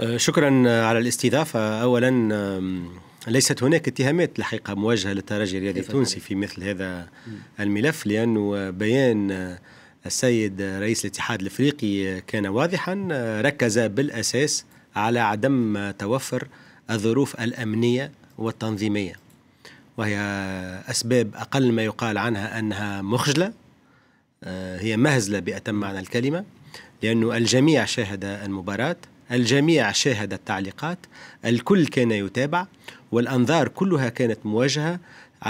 آه، شكرا على الاستضافة أولا ليست هناك اتهامات الحقيقة موجهة للترجي الرياضي التونسي في مثل هذا الملف لأنه بيان آه، السيد رئيس الاتحاد الافريقي كان واضحا آه، ركز بالاساس على عدم توفر الظروف الامنيه والتنظيميه وهي اسباب اقل ما يقال عنها انها مخجله هي مهزله باتم معنى الكلمه لانه الجميع شاهد المباراه الجميع شاهد التعليقات الكل كان يتابع والأنظار كلها كانت موجهة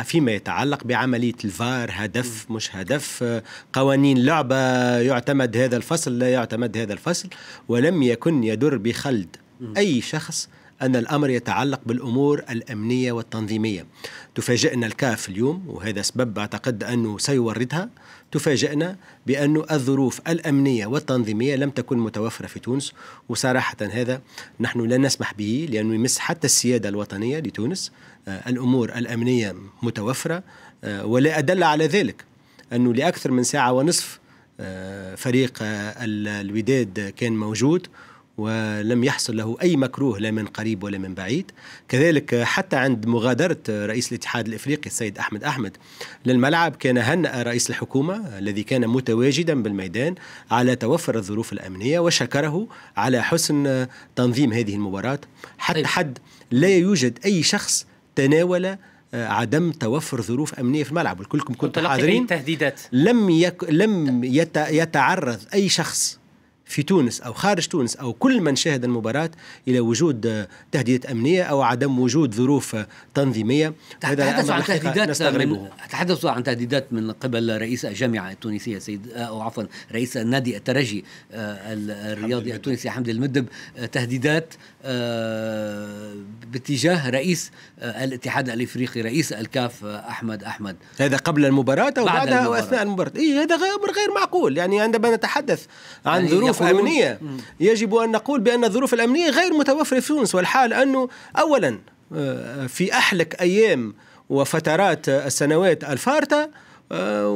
فيما يتعلق بعملية الفار هدف مش هدف قوانين لعبة يعتمد هذا الفصل لا يعتمد هذا الفصل ولم يكن يدر بخلد أي شخص أن الأمر يتعلق بالأمور الأمنية والتنظيمية تفاجئنا الكاف اليوم وهذا سبب أعتقد أنه سيوردها تفاجئنا بأن الظروف الأمنية والتنظيمية لم تكن متوفرة في تونس وصراحة هذا نحن لا نسمح به لأنه يمس حتى السيادة الوطنية لتونس آه، الأمور الأمنية متوفرة آه، ولا أدل على ذلك أنه لأكثر من ساعة ونصف آه، فريق الوداد كان موجود ولم يحصل له أي مكروه لا من قريب ولا من بعيد كذلك حتى عند مغادرة رئيس الاتحاد الإفريقي السيد أحمد أحمد للملعب كان هنأ رئيس الحكومة الذي كان متواجدا بالميدان على توفر الظروف الأمنية وشكره على حسن تنظيم هذه المباراة حتى طيب. حد لا يوجد أي شخص تناول آه، عدم توفر ظروف امنيه في الملعب كلكم كنتم حاضرين تهديدات لم يك... لم يت... يتعرض اي شخص في تونس أو خارج تونس أو كل من شاهد المباراة إلى وجود تهديدات أمنية أو عدم وجود ظروف تنظيمية تحدثوا عن تهديدات من تحدثوا عن تهديدات من قبل رئيس الجامعة التونسية سيد أو عفوا رئيس النادي الترجي آه، الرياضي التونسي حمد المدب آه، تهديدات آه، باتجاه رئيس الاتحاد الافريقي رئيس الكاف احمد احمد هذا قبل المباراه او بعد بعدها واثناء المباراه اي هذا امر غير معقول يعني عندما نتحدث عن يعني ظروف الظروف الأمنية يجب أن نقول بأن الظروف الأمنية غير متوفرة في تونس والحال أنه أولا آه، في أحلك أيام وفترات آه، السنوات الفارطة آه،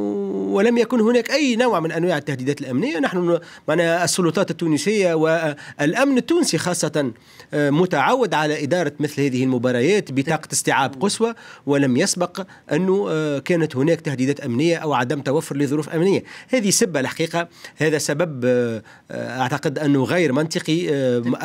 ولم يكن هناك اي نوع من انواع التهديدات الامنيه نحن معنا السلطات التونسيه والامن التونسي خاصه آه، متعود على اداره مثل هذه المباريات بطاقه استيعاب قصوى ولم يسبق انه آه، كانت هناك تهديدات امنيه او عدم توفر لظروف امنيه هذه سبه الحقيقه هذا سبب اعتقد انه غير منطقي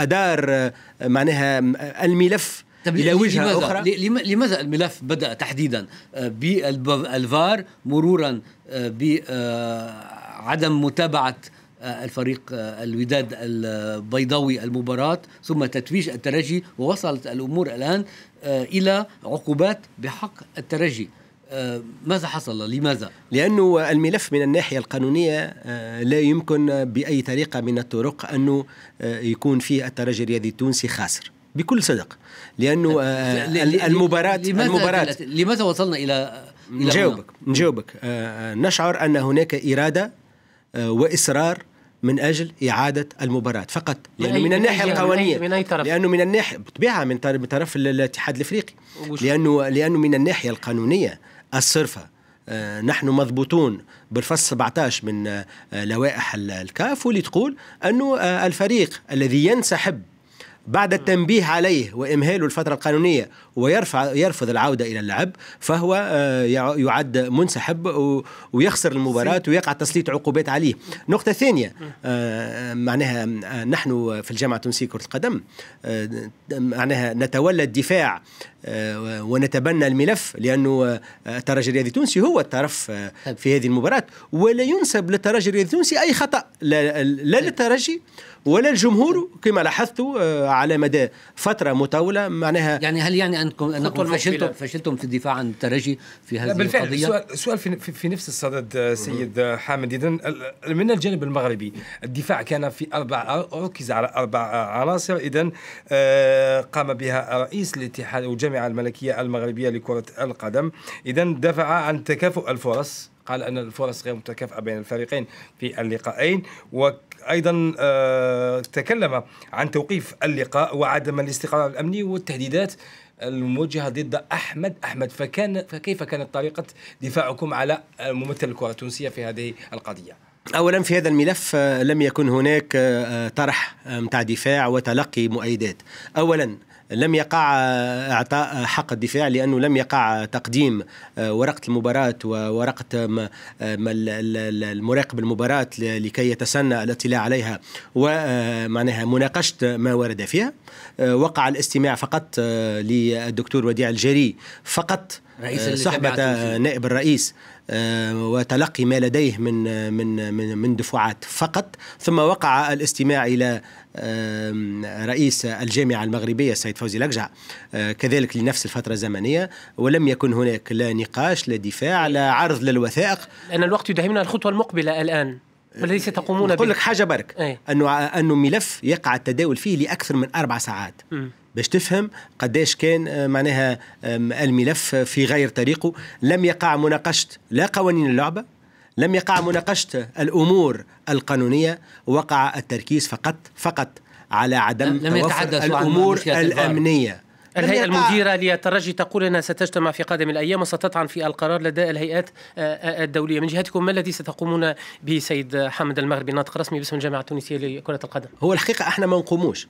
ادار معناها الملف طيب إلى وجهة لماذا؟ أخرى لماذا الملف بدأ تحديدا آه، بالفار مرورا آه، بعدم متابعة آه، الفريق الوداد البيضاوي المباراة ثم تتويج الترجي ووصلت الأمور الآن إلى عقوبات بحق الترجي ماذا حصل لماذا لانه الملف من الناحيه القانونيه لا يمكن باي طريقه من الطرق انه يكون فيه الترجي الرياضي التونسي خاسر بكل صدق لانه آه، المباراه لماذا المباراه لماذا وصلنا الى نجاوبك نجاوبك آه، آه، نشعر ان هناك اراده واصرار من اجل اعاده المباراه فقط لانه من الناحيه القانونيه من اي طرف لانه من الناحيه بالطبيعه من طرف الاتحاد الافريقي لانه لانه من الناحيه القانونيه الصرفه نحن مضبوطون بالفصل 17 من لوائح الكاف واللي تقول انه الفريق الذي ينسحب بعد التنبيه عليه وامهاله الفتره القانونيه ويرفع يرفض العوده الى اللعب فهو آه، يعد منسحب ويخسر المباراه ويقع تسليط عقوبات عليه. نقطه ثانيه آه، معناها آه، نحن في الجامعه التونسيه كره القدم معناها نتولى الدفاع آه، ونتبنى الملف لانه الترجي آه، الرياضي التونسي هو الطرف آه، في هذه المباراه ولا ينسب للترجي الرياضي التونسي اي خطا لا, للترجي ولا الجمهور كما لاحظتوا على مدى فتره مطوله معناها يعني هل يعني انكم انكم فشلتم فشلتم في الدفاع عن الترجي في هذه بالفعل القضيه؟ سؤال, سؤال في, في نفس الصدد سيد حامد اذا من الجانب المغربي الدفاع كان في اربع ركز على اربع عناصر اذا قام بها رئيس الاتحاد وجميع الجامعة الملكية المغربية لكرة القدم إذا دفع عن تكافؤ الفرص قال ان الفرص غير متكافئه بين الفريقين في اللقاءين وايضا آه، تكلم عن توقيف اللقاء وعدم الاستقرار الامني والتهديدات الموجهه ضد احمد احمد فكان فكيف كانت طريقه دفاعكم على ممثل الكره التونسيه في هذه القضيه؟ اولا في هذا الملف آه، لم يكن هناك آه، طرح متاع دفاع وتلقي مؤيدات اولا لم يقع اعطاء حق الدفاع لانه لم يقع تقديم آه، ورقه المباراه وورقه آه، المراقب المباراه لكي يتسنى الاطلاع عليها ومعناها آه، مناقشه ما ورد فيها وقع الاستماع فقط للدكتور وديع الجري فقط رئيس صحبة نائب الرئيس آه، وتلقي ما لديه من من من, من دفعات فقط ثم وقع الاستماع الى رئيس الجامعة المغربية السيد فوزي لقجع آه، كذلك لنفس الفترة الزمنية ولم يكن هناك لا نقاش لا دفاع لا عرض للوثائق لأن الوقت يدهمنا الخطوة المقبلة الآن والذي ستقومون به لك حاجة برك إيه. أنه أنه ملف يقع التداول فيه لأكثر من أربع ساعات م. باش تفهم قداش كان آه، معناها الملف آه، في غير طريقه لم يقع مناقشة لا قوانين اللعبة لم يقع مناقشة الأمور القانونية وقع التركيز فقط فقط على عدم لم توفر الأمور الأمنية الهيئة المديرة للترجي تقول أنها ستجتمع في قادم الأيام وستطعن في القرار لدى الهيئات آه، الدولية من جهتكم ما الذي ستقومون به سيد حمد المغربي ناطق رسمي باسم الجامعة التونسية لكرة القدم هو الحقيقة احنا ما نقوموش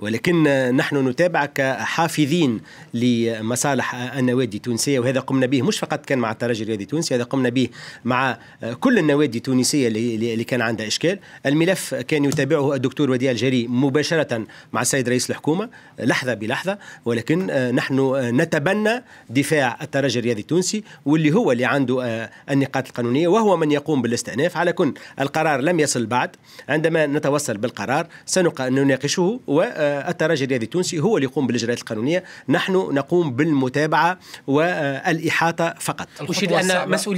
ولكن نحن نتابع كحافظين لمصالح النوادي التونسية وهذا قمنا به مش فقط كان مع الترجي الرياضي التونسي هذا قمنا به مع كل النوادي التونسية اللي كان عندها إشكال الملف كان يتابعه الدكتور وديع الجري مباشرة مع السيد رئيس الحكومة لحظة بلحظة ولكن نحن نتبنى دفاع الترجي الرياضي التونسي واللي هو اللي عنده آه، النقاط القانونية وهو من يقوم بالاستئناف على كل القرار لم يصل بعد عندما نتوصل بالقرار سنناقشه و آه، الترجي الرياضي التونسي هو اللي يقوم بالاجراءات القانونيه نحن نقوم بالمتابعه والاحاطه فقط اشير ان مسؤوليه